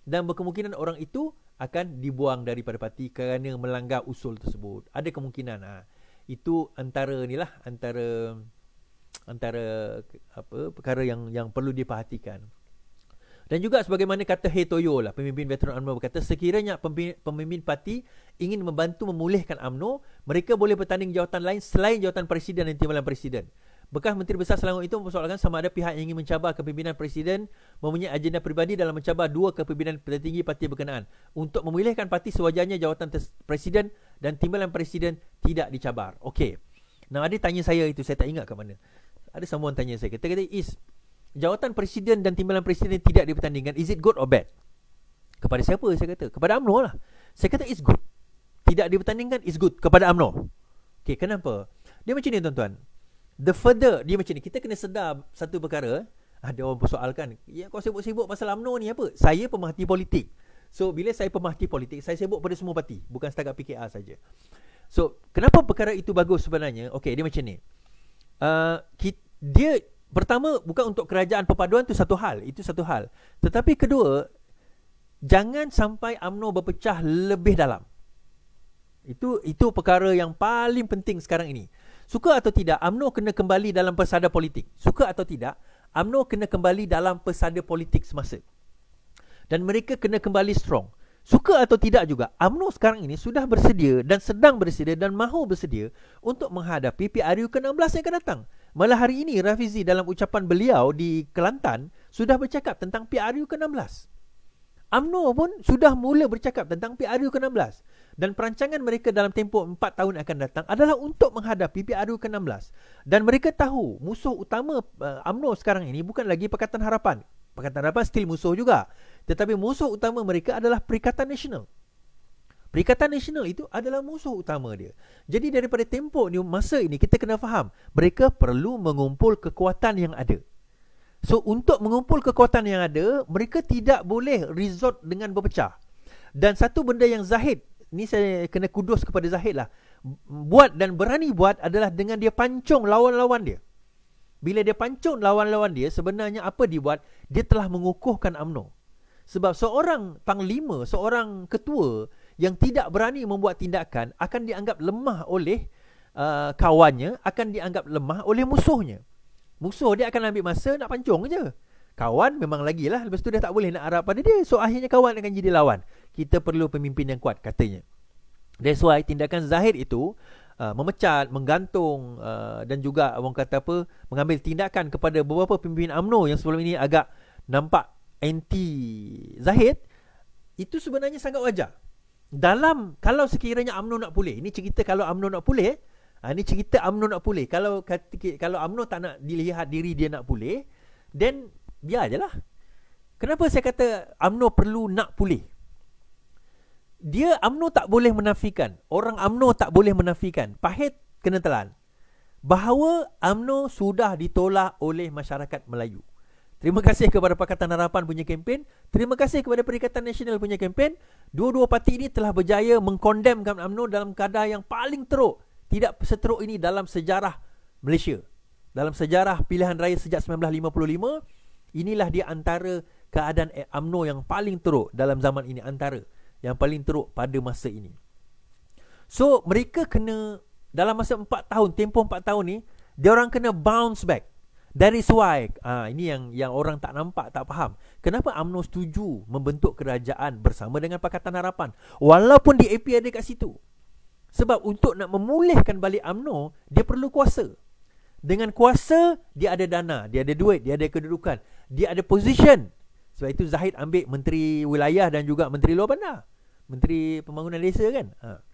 Dan berkemungkinan orang itu akan dibuang daripada parti kerana melanggar usul tersebut. Ada kemungkinan Ha. Itu antara ni lah, antara antara apa perkara yang yang perlu diperhatikan. Dan juga sebagaimana kata Hei Toyo lah, pemimpin veteran UMNO berkata, sekiranya pemimpin parti ingin membantu memulihkan UMNO, mereka boleh bertanding jawatan lain selain jawatan presiden dan timbalan presiden. Bekas Menteri Besar Selangor itu mempersoalkan sama ada pihak yang ingin mencabar kepimpinan presiden mempunyai agenda peribadi dalam mencabar dua kepimpinan tertinggi parti berkenaan. Untuk memulihkan parti sewajarnya jawatan presiden dan timbalan presiden tidak dicabar. Okey. Nah, ada tanya saya itu, saya tak ingat ke mana. Ada someone tanya saya. Kata-kata, Is, jawatan presiden dan timbalan presiden tidak dipertandingkan is it good or bad kepada siapa saya kata kepada Amno lah saya kata is good tidak dipertandingkan is good kepada Amno. okey kenapa dia macam ni tuan-tuan the further dia macam ni kita kena sedar satu perkara ada ah, orang persoalkan ya kau sibuk-sibuk pasal Amno ni apa saya pemerhati politik so bila saya pemerhati politik saya sibuk pada semua parti bukan setakat PKR saja so kenapa perkara itu bagus sebenarnya okey dia macam ni uh, ah, kita, dia pertama bukan untuk kerajaan perpaduan tu satu hal itu satu hal tetapi kedua jangan sampai amno berpecah lebih dalam itu itu perkara yang paling penting sekarang ini suka atau tidak amno kena kembali dalam persada politik suka atau tidak amno kena kembali dalam persada politik semasa dan mereka kena kembali strong suka atau tidak juga amno sekarang ini sudah bersedia dan sedang bersedia dan mahu bersedia untuk menghadapi PRU ke-16 yang akan datang Malah hari ini Rafizi dalam ucapan beliau di Kelantan sudah bercakap tentang PRU ke-16. Amno pun sudah mula bercakap tentang PRU ke-16 dan perancangan mereka dalam tempoh 4 tahun akan datang adalah untuk menghadapi PRU ke-16. Dan mereka tahu musuh utama eh, Amno sekarang ini bukan lagi Pakatan Harapan. Pakatan Harapan still musuh juga. Tetapi musuh utama mereka adalah Perikatan Nasional. Perikatan Nasional itu adalah musuh utama dia. Jadi daripada tempoh ni masa ini kita kena faham mereka perlu mengumpul kekuatan yang ada. So untuk mengumpul kekuatan yang ada, mereka tidak boleh resort dengan berpecah. Dan satu benda yang Zahid, ni saya kena kudus kepada Zahid lah. Buat dan berani buat adalah dengan dia pancung lawan-lawan dia. Bila dia pancung lawan-lawan dia, sebenarnya apa dia buat? Dia telah mengukuhkan UMNO. Sebab seorang panglima, seorang ketua, yang tidak berani membuat tindakan akan dianggap lemah oleh uh, kawannya, akan dianggap lemah oleh musuhnya. Musuh dia akan ambil masa nak pancung je. Kawan memang lagi lah. Lepas tu dah tak boleh nak arah pada dia. So akhirnya kawan akan jadi lawan. Kita perlu pemimpin yang kuat katanya. That's why tindakan zahir itu uh, memecat, menggantung uh, dan juga orang kata apa, mengambil tindakan kepada beberapa pemimpin UMNO yang sebelum ini agak nampak anti zahid itu sebenarnya sangat wajar dalam kalau sekiranya UMNO nak pulih ini cerita kalau UMNO nak pulih ha, ini cerita UMNO nak pulih kalau kalau UMNO tak nak dilihat diri dia nak pulih then biar je lah kenapa saya kata UMNO perlu nak pulih dia UMNO tak boleh menafikan orang UMNO tak boleh menafikan pahit kena telan bahawa UMNO sudah ditolak oleh masyarakat Melayu Terima kasih kepada Pakatan Harapan punya kempen. Terima kasih kepada Perikatan Nasional punya kempen. Dua-dua parti ini telah berjaya mengkondem Gam UMNO dalam kadar yang paling teruk. Tidak seteruk ini dalam sejarah Malaysia. Dalam sejarah pilihan raya sejak 1955, inilah di antara keadaan UMNO eh, yang paling teruk dalam zaman ini. Antara yang paling teruk pada masa ini. So, mereka kena dalam masa 4 tahun, tempoh 4 tahun ni, dia orang kena bounce back. That is why uh, ini yang yang orang tak nampak, tak faham. Kenapa UMNO setuju membentuk kerajaan bersama dengan Pakatan Harapan walaupun DAP ada kat situ? Sebab untuk nak memulihkan balik UMNO, dia perlu kuasa. Dengan kuasa, dia ada dana, dia ada duit, dia ada kedudukan, dia ada position. Sebab itu Zahid ambil Menteri Wilayah dan juga Menteri Luar Bandar. Menteri Pembangunan Desa kan? Ha.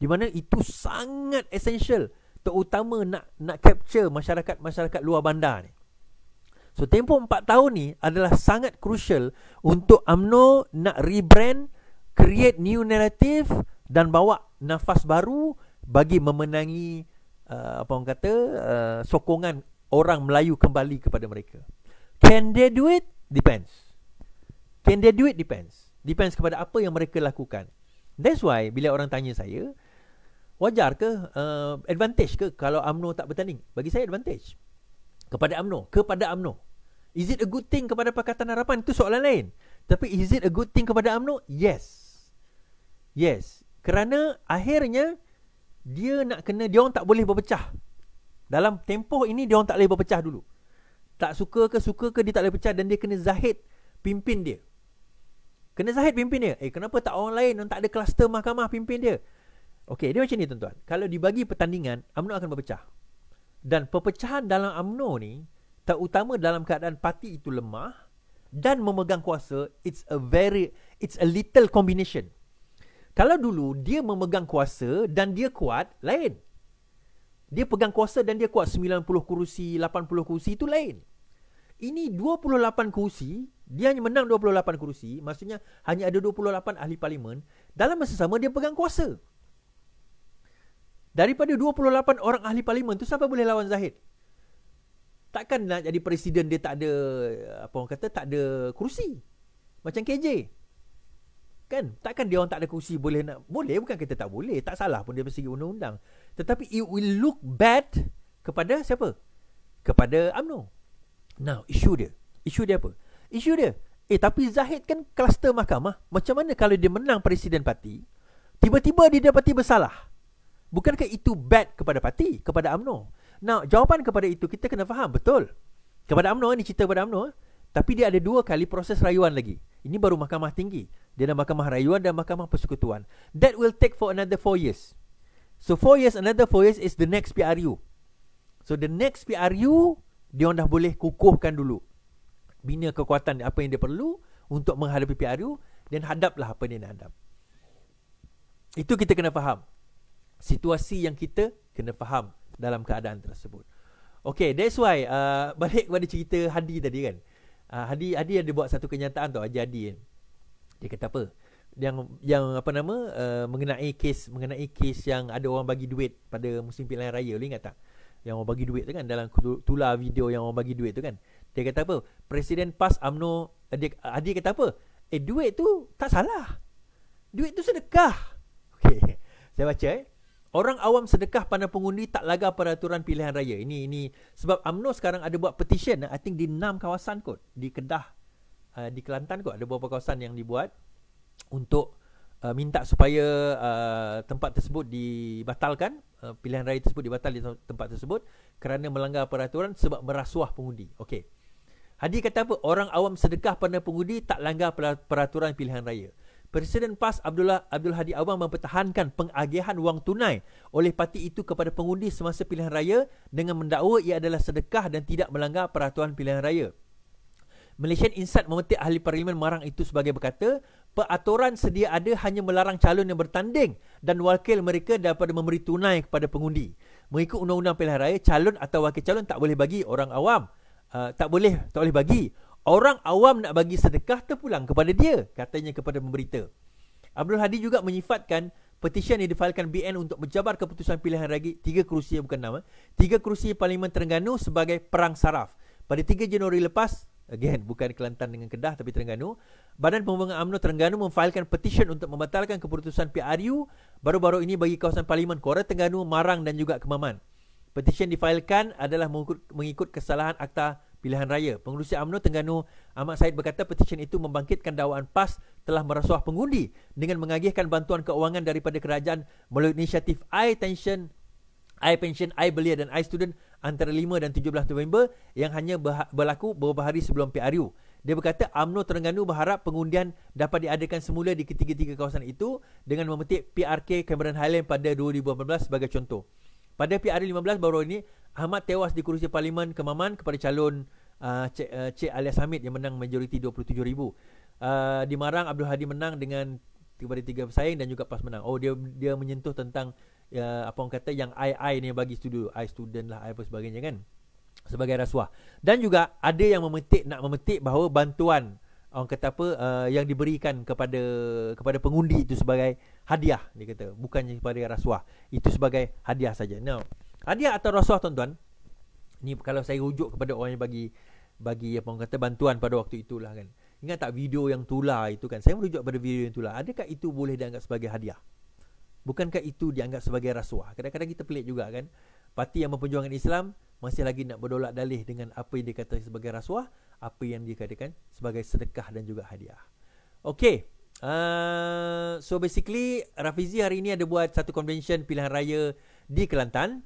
Di mana itu sangat essential terutama nak nak capture masyarakat-masyarakat luar bandar ni. So tempoh 4 tahun ni adalah sangat crucial untuk UMNO nak rebrand, create new narrative dan bawa nafas baru bagi memenangi uh, apa orang kata uh, sokongan orang Melayu kembali kepada mereka. Can they do it? Depends. Can they do it? Depends. Depends kepada apa yang mereka lakukan. That's why bila orang tanya saya, wajar ke uh, advantage ke kalau AMNO tak bertanding? Bagi saya advantage. Kepada AMNO, kepada AMNO. Is it a good thing kepada Pakatan Harapan? Itu soalan lain. Tapi is it a good thing kepada AMNO? Yes. Yes. Kerana akhirnya dia nak kena dia orang tak boleh berpecah. Dalam tempoh ini dia orang tak boleh berpecah dulu. Tak suka ke suka ke dia tak boleh pecah dan dia kena zahid pimpin dia. Kena zahid pimpin dia. Eh kenapa tak orang lain yang tak ada kluster mahkamah pimpin dia? Okey, dia macam ni tuan-tuan. Kalau dibagi pertandingan, UMNO akan berpecah. Dan perpecahan dalam UMNO ni, terutama dalam keadaan parti itu lemah dan memegang kuasa, it's a very it's a little combination. Kalau dulu dia memegang kuasa dan dia kuat, lain. Dia pegang kuasa dan dia kuat 90 kerusi, 80 kerusi itu lain. Ini 28 kerusi, dia hanya menang 28 kerusi, maksudnya hanya ada 28 ahli parlimen dalam masa sama dia pegang kuasa. Daripada 28 orang ahli parlimen tu siapa boleh lawan Zahid? Takkan nak jadi presiden dia tak ada apa orang kata tak ada kerusi. Macam KJ. Kan? Takkan dia orang tak ada kerusi boleh nak boleh bukan kita tak boleh, tak salah pun dia mesti undang-undang. Tetapi it will look bad kepada siapa? Kepada amno. Now, isu dia. Isu dia apa? Isu dia. Eh tapi Zahid kan kluster mahkamah. Macam mana kalau dia menang presiden parti, tiba-tiba dia dapati bersalah? Bukankah itu bad kepada parti, kepada amno. Nah jawapan kepada itu kita kena faham, betul. Kepada amno ni cerita kepada amno. Eh. Tapi dia ada dua kali proses rayuan lagi. Ini baru mahkamah tinggi. Dia ada mahkamah rayuan dan mahkamah persekutuan. That will take for another four years. So four years, another four years is the next PRU. So the next PRU, dia dah boleh kukuhkan dulu. Bina kekuatan apa yang dia perlu untuk menghadapi PRU dan hadaplah apa yang dia nak hadap. Itu kita kena faham situasi yang kita kena faham dalam keadaan tersebut. Okay, that's why uh, balik kepada cerita Hadi tadi kan. Uh, Hadi Hadi ada buat satu kenyataan tau, ajar Hadi. Kan? Dia kata apa? Yang yang apa nama uh, mengenai kes mengenai kes yang ada orang bagi duit pada musim pilihan raya, lu ingat tak? Yang orang bagi duit tu kan dalam tular video yang orang bagi duit tu kan. Dia kata apa? Presiden PAS UMNO uh, dia, uh, Hadi kata apa? Eh duit tu tak salah. Duit tu sedekah. Okay. Saya baca eh. Orang awam sedekah pada pengundi tak lagar pada aturan pilihan raya. Ini ini sebab UMNO sekarang ada buat petition I think di enam kawasan kot di Kedah uh, di Kelantan kot ada beberapa kawasan yang dibuat untuk uh, minta supaya uh, tempat tersebut dibatalkan uh, pilihan raya tersebut dibatalkan di tempat tersebut kerana melanggar peraturan sebab merasuah pengundi. Okey. Hadi kata apa? Orang awam sedekah pada pengundi tak langgar peraturan pilihan raya. Presiden PAS Abdullah Abdul Hadi Awang mempertahankan pengagihan wang tunai oleh parti itu kepada pengundi semasa pilihan raya dengan mendakwa ia adalah sedekah dan tidak melanggar peraturan pilihan raya. Malaysian Insight memetik ahli parlimen marang itu sebagai berkata, peraturan sedia ada hanya melarang calon yang bertanding dan wakil mereka daripada memberi tunai kepada pengundi. Mengikut undang-undang pilihan raya, calon atau wakil calon tak boleh bagi orang awam. Uh, tak boleh, tak boleh bagi Orang awam nak bagi sedekah terpulang kepada dia, katanya kepada pemberita. Abdul Hadi juga menyifatkan petisyen yang difailkan BN untuk menjabar keputusan pilihan lagi tiga kerusi yang bukan nama, eh. tiga kerusi Parlimen Terengganu sebagai perang saraf. Pada 3 Januari lepas, again bukan Kelantan dengan Kedah tapi Terengganu, Badan Pembangunan UMNO Terengganu memfailkan petisyen untuk membatalkan keputusan PRU baru-baru ini bagi kawasan Parlimen Kora Terengganu, Marang dan juga Kemaman. Petisyen difailkan adalah mengikut kesalahan Akta pilihan raya. Pengurusi UMNO Tengganu Ahmad Said berkata petisyen itu membangkitkan dakwaan PAS telah merasuah pengundi dengan mengagihkan bantuan keuangan daripada kerajaan melalui inisiatif I Tension I Pension, I Belia dan I Student antara 5 dan 17 November yang hanya berlaku beberapa hari sebelum PRU. Dia berkata UMNO Terengganu berharap pengundian dapat diadakan semula di ketiga-tiga kawasan itu dengan memetik PRK Cameron Highland pada 2018 sebagai contoh. Pada PRA 15 baru ini Ahmad tewas di kerusi parlimen Kemaman kepada calon uh, Cik, uh, Cik Alias Hamid yang menang majoriti 27,000 Uh, di Marang Abdul Hadi menang dengan kepada tiga pesaing dan juga PAS menang. Oh dia dia menyentuh tentang uh, apa orang kata yang AI ni bagi studio, AI student lah, AI apa sebagainya kan. Sebagai rasuah. Dan juga ada yang memetik nak memetik bahawa bantuan orang kata apa uh, yang diberikan kepada kepada pengundi itu sebagai hadiah dia kata bukan kepada rasuah itu sebagai hadiah saja now hadiah atau rasuah tuan-tuan ni kalau saya rujuk kepada orang yang bagi bagi apa orang kata bantuan pada waktu itulah kan ingat tak video yang tular itu kan saya merujuk pada video yang tular adakah itu boleh dianggap sebagai hadiah bukankah itu dianggap sebagai rasuah kadang-kadang kita pelik juga kan parti yang memperjuangkan Islam masih lagi nak berdolak dalih dengan apa yang dikatakan sebagai rasuah apa yang dia katakan sebagai sedekah dan juga hadiah. Okay. Uh, so basically Rafizi hari ini ada buat satu convention pilihan raya di Kelantan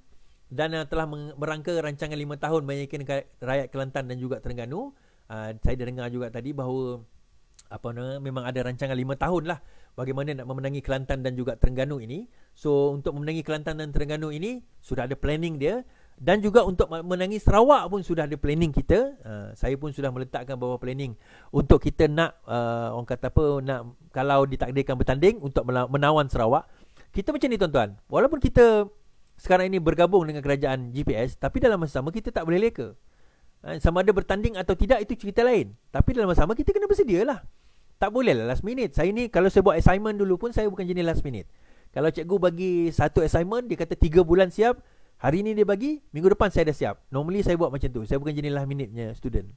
dan uh, telah merangka rancangan 5 tahun menyekin rakyat Kelantan dan juga Terengganu. Uh, saya dengar juga tadi bahawa apa nama memang ada rancangan 5 tahun lah bagaimana nak memenangi Kelantan dan juga Terengganu ini. So untuk memenangi Kelantan dan Terengganu ini sudah ada planning dia dan juga untuk menangi Sarawak pun sudah ada planning kita uh, saya pun sudah meletakkan beberapa planning untuk kita nak uh, orang kata apa nak kalau ditakdirkan bertanding untuk menawan Sarawak kita macam ni tuan-tuan walaupun kita sekarang ini bergabung dengan kerajaan GPS tapi dalam masa sama kita tak boleh leka uh, sama ada bertanding atau tidak itu cerita lain tapi dalam masa sama kita kena bersedialah tak boleh lah last minute saya ni kalau saya buat assignment dulu pun saya bukan jenis last minute kalau cikgu bagi satu assignment dia kata tiga bulan siap Hari ni dia bagi, minggu depan saya dah siap. Normally saya buat macam tu. Saya bukan jenis last minute punya student.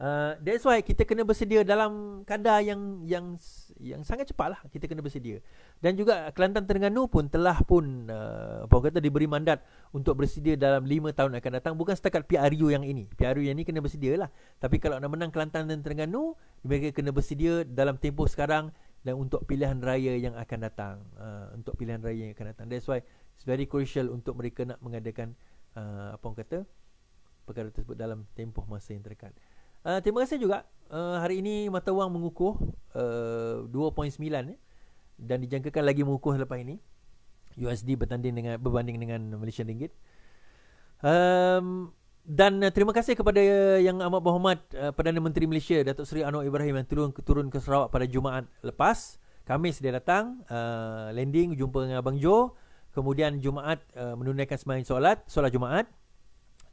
Uh, that's why kita kena bersedia dalam kadar yang yang yang sangat cepat lah kita kena bersedia dan juga Kelantan Terengganu pun telah pun uh, apa kata diberi mandat untuk bersedia dalam 5 tahun akan datang bukan setakat PRU yang ini PRU yang ini kena bersedia lah tapi kalau nak menang Kelantan dan Terengganu mereka kena bersedia dalam tempoh sekarang dan untuk pilihan raya yang akan datang uh, untuk pilihan raya yang akan datang that's why it's very crucial untuk mereka nak mengadakan uh, apa orang kata perkara tersebut dalam tempoh masa yang terdekat. Uh, terima kasih juga uh, hari ini mata wang mengukuh uh, 2.9 eh, ya. dan dijangkakan lagi mengukuh selepas ini. USD bertanding dengan berbanding dengan Malaysian ringgit. Um, dan uh, terima kasih kepada yang amat berhormat uh, Perdana Menteri Malaysia Datuk Seri Anwar Ibrahim yang turun ke turun ke Sarawak pada Jumaat lepas. Kamis dia datang uh, landing jumpa dengan Abang Joe kemudian Jumaat uh, menunaikan sembahyang solat solat Jumaat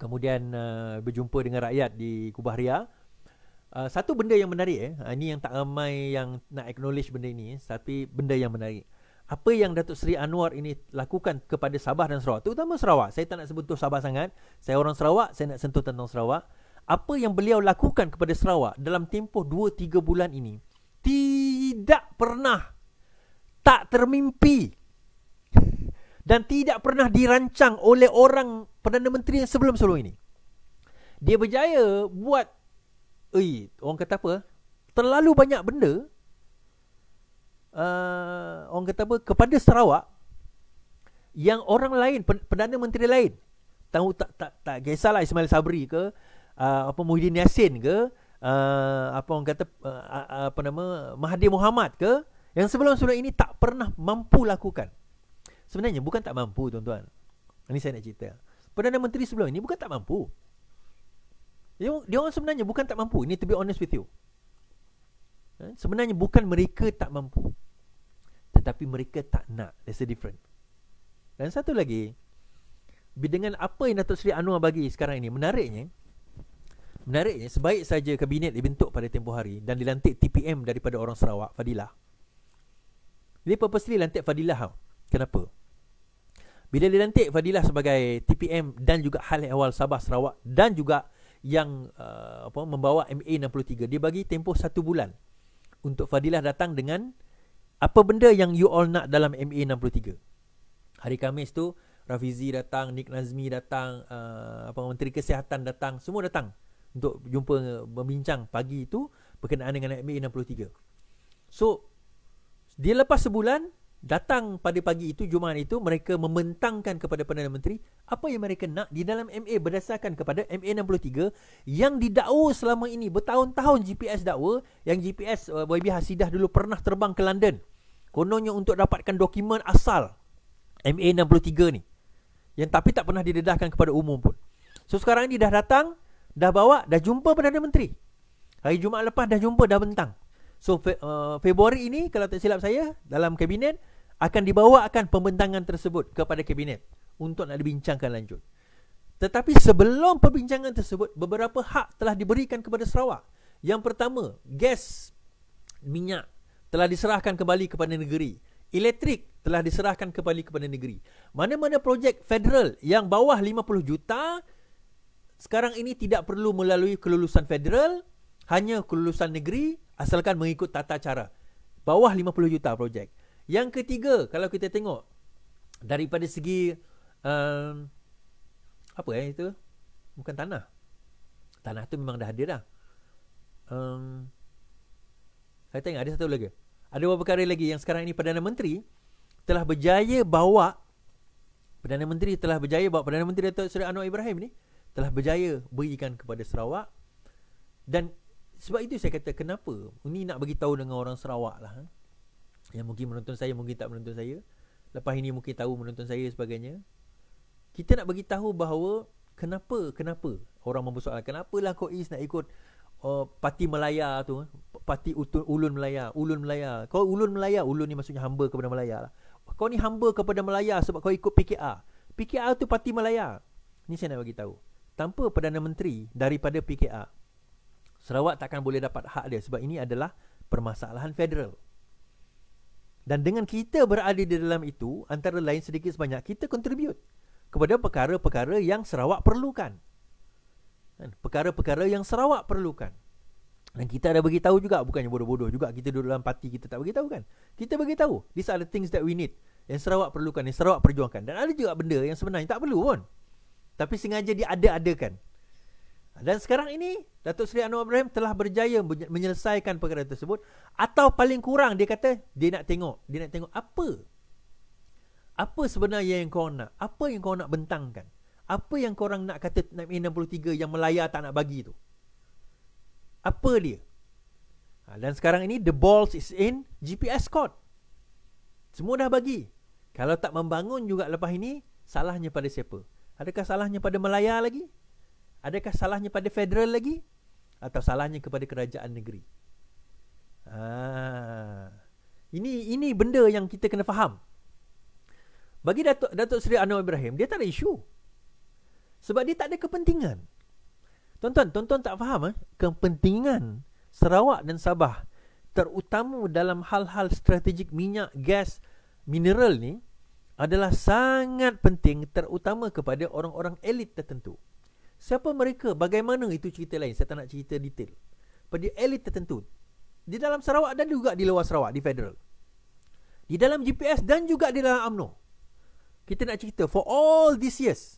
kemudian uh, berjumpa dengan rakyat di Kubah Ria uh, satu benda yang menarik eh ha, ini yang tak ramai yang nak acknowledge benda ini tapi benda yang menarik apa yang Datuk Seri Anwar ini lakukan kepada Sabah dan Sarawak terutama Sarawak saya tak nak sebutuh Sabah sangat saya orang Sarawak saya nak sentuh tentang Sarawak apa yang beliau lakukan kepada Sarawak dalam tempoh 2 3 bulan ini tidak pernah tak termimpi dan tidak pernah dirancang oleh orang Perdana Menteri yang sebelum-sebelum ini. Dia berjaya buat ui, orang kata apa? Terlalu banyak benda uh, orang kata apa kepada Sarawak yang orang lain Perdana Menteri lain tahu tak tak tak kisahlah Ismail Sabri ke uh, apa Muhyiddin Yassin ke uh, apa orang kata uh, uh apa nama Mahathir Mohamad ke yang sebelum-sebelum ini tak pernah mampu lakukan Sebenarnya bukan tak mampu tuan-tuan. Ini saya nak cerita. Perdana Menteri sebelum ini bukan tak mampu. Dia, dia orang sebenarnya bukan tak mampu. Ini to be honest with you. Eh, sebenarnya bukan mereka tak mampu. Tetapi mereka tak nak. There's a different. Dan satu lagi, dengan apa yang Datuk Seri Anwar bagi sekarang ini, menariknya, menariknya sebaik saja kabinet dibentuk pada tempoh hari dan dilantik TPM daripada orang Sarawak, Fadilah. Dia purposely lantik Fadilah. Kenapa? Bila dilantik Fadilah sebagai TPM dan juga hal ehwal Sabah Sarawak dan juga yang uh, apa membawa MA63 dia bagi tempoh satu bulan untuk Fadilah datang dengan apa benda yang you all nak dalam MA63. Hari Kamis tu Rafizi datang, Nik Nazmi datang, uh, apa Menteri Kesihatan datang, semua datang untuk jumpa membincang pagi itu berkenaan dengan MA63. So dia lepas sebulan datang pada pagi itu Jumaat itu mereka membentangkan kepada Perdana Menteri apa yang mereka nak di dalam MA berdasarkan kepada MA 63 yang didakwa selama ini bertahun-tahun GPS dakwa yang GPS YB uh, Hasidah dulu pernah terbang ke London kononnya untuk dapatkan dokumen asal MA 63 ni yang tapi tak pernah didedahkan kepada umum pun so sekarang ni dah datang dah bawa dah jumpa Perdana Menteri hari Jumaat lepas dah jumpa dah bentang So Fe- uh, Februari ini kalau tak silap saya dalam kabinet akan dibawakan pembentangan tersebut kepada kabinet untuk nak dibincangkan lanjut. Tetapi sebelum perbincangan tersebut, beberapa hak telah diberikan kepada Sarawak. Yang pertama, gas minyak telah diserahkan kembali kepada negeri. Elektrik telah diserahkan kembali kepada negeri. Mana-mana projek federal yang bawah 50 juta sekarang ini tidak perlu melalui kelulusan federal, hanya kelulusan negeri asalkan mengikut tata cara. Bawah 50 juta projek. Yang ketiga, kalau kita tengok daripada segi um, apa eh itu? Bukan tanah. Tanah tu memang dah ada dah. Um, saya tengok ada satu lagi. Ada beberapa perkara lagi yang sekarang ini Perdana Menteri telah berjaya bawa Perdana Menteri telah berjaya bawa Perdana Menteri Datuk Seri Anwar Ibrahim ni telah berjaya berikan kepada Sarawak dan sebab itu saya kata kenapa ini nak bagi tahu dengan orang Sarawak lah. Ha? yang mungkin menonton saya mungkin tak menonton saya lepas ini mungkin tahu menonton saya sebagainya kita nak bagi tahu bahawa kenapa kenapa orang mempersoalkan kenapalah kau is nak ikut uh, parti Melaya tu eh? parti Utu, ulun Melaya ulun Melaya kau ulun Melaya ulun ni maksudnya hamba kepada Melaya lah kau ni hamba kepada Melaya sebab kau ikut PKR PKR tu parti Melaya ni saya nak bagi tahu tanpa perdana menteri daripada PKR Sarawak takkan boleh dapat hak dia sebab ini adalah permasalahan federal dan dengan kita berada di dalam itu antara lain sedikit sebanyak kita contribute kepada perkara-perkara yang Sarawak perlukan kan? perkara-perkara yang Sarawak perlukan dan kita ada bagi tahu juga bukannya bodoh-bodoh juga kita duduk dalam parti kita tak bagi tahu kan kita bagi tahu these are the things that we need yang Sarawak perlukan yang Sarawak perjuangkan dan ada juga benda yang sebenarnya tak perlu pun tapi sengaja dia ada-adakan dan sekarang ini Datuk Seri Anwar Ibrahim telah berjaya menyelesaikan perkara tersebut atau paling kurang dia kata dia nak tengok, dia nak tengok apa? Apa sebenarnya yang kau nak? Apa yang kau nak bentangkan? Apa yang kau orang nak kata Naib 63 yang Melaya tak nak bagi tu? Apa dia? Ha, dan sekarang ini the balls is in GPS court. Semua dah bagi. Kalau tak membangun juga lepas ini, salahnya pada siapa? Adakah salahnya pada Melaya lagi? Adakah salahnya pada federal lagi atau salahnya kepada kerajaan negeri? Ha. Ini ini benda yang kita kena faham. Bagi Datuk Datuk Seri Anwar Ibrahim, dia tak ada isu. Sebab dia tak ada kepentingan. Tonton, tonton tak faham eh? kepentingan Sarawak dan Sabah terutama dalam hal-hal strategik minyak, gas, mineral ni adalah sangat penting terutama kepada orang-orang elit tertentu. Siapa mereka? Bagaimana itu cerita lain? Saya tak nak cerita detail. Pada elit tertentu. Di dalam Sarawak dan juga di luar Sarawak, di federal. Di dalam GPS dan juga di dalam UMNO. Kita nak cerita for all these years.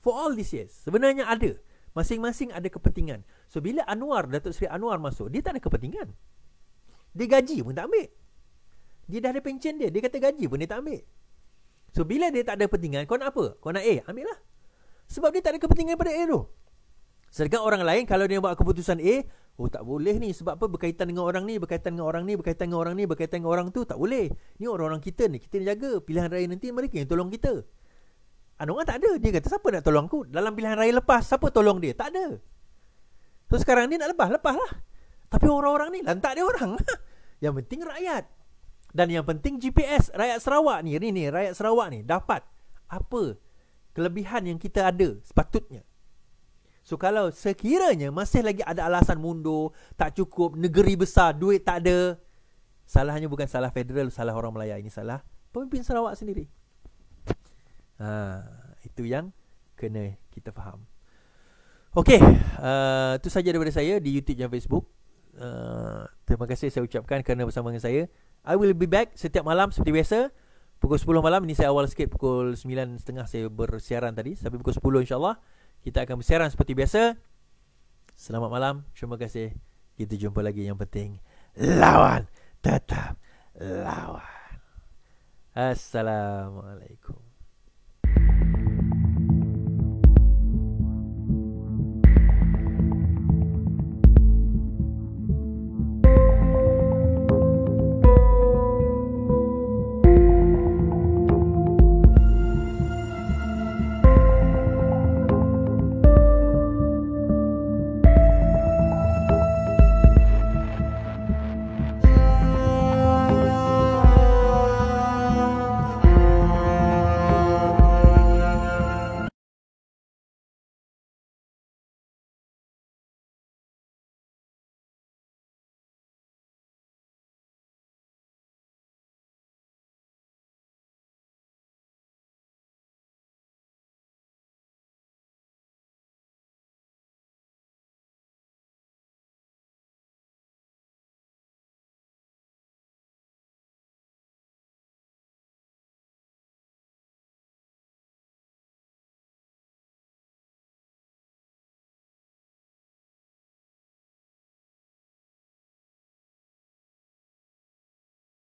For all these years. Sebenarnya ada. Masing-masing ada kepentingan. So, bila Anwar, Datuk Seri Anwar masuk, dia tak ada kepentingan. Dia gaji pun tak ambil. Dia dah ada pencen dia. Dia kata gaji pun dia tak ambil. So, bila dia tak ada kepentingan, kau nak apa? Kau nak A? Ambil lah. Sebab dia tak ada kepentingan pada A tu. Sedangkan orang lain kalau dia buat keputusan A, oh tak boleh ni sebab apa berkaitan dengan orang ni, berkaitan dengan orang ni, berkaitan dengan orang ni, berkaitan dengan orang tu tak boleh. Ni orang-orang kita ni, kita ni jaga. Pilihan raya nanti mereka yang tolong kita. Anong ah, tak ada. Dia kata siapa nak tolong aku? Dalam pilihan raya lepas siapa tolong dia? Tak ada. So sekarang ni nak lepas, lah. Tapi orang-orang ni lantak dia orang. yang penting rakyat. Dan yang penting GPS rakyat Sarawak ni, ni ni rakyat Sarawak ni dapat apa kelebihan yang kita ada sepatutnya. So kalau sekiranya masih lagi ada alasan mundur, tak cukup, negeri besar, duit tak ada, salahnya bukan salah federal, salah orang Melayu ini salah pemimpin Sarawak sendiri. Ha, itu yang kena kita faham. Okey, uh, itu uh, saja daripada saya di YouTube dan Facebook. Uh, terima kasih saya ucapkan kerana bersama dengan saya. I will be back setiap malam seperti biasa. Pukul 10 malam Ini saya awal sikit Pukul 9.30 saya bersiaran tadi Sampai pukul 10 insyaAllah Kita akan bersiaran seperti biasa Selamat malam Terima kasih Kita jumpa lagi Yang penting Lawan Tetap Lawan Assalamualaikum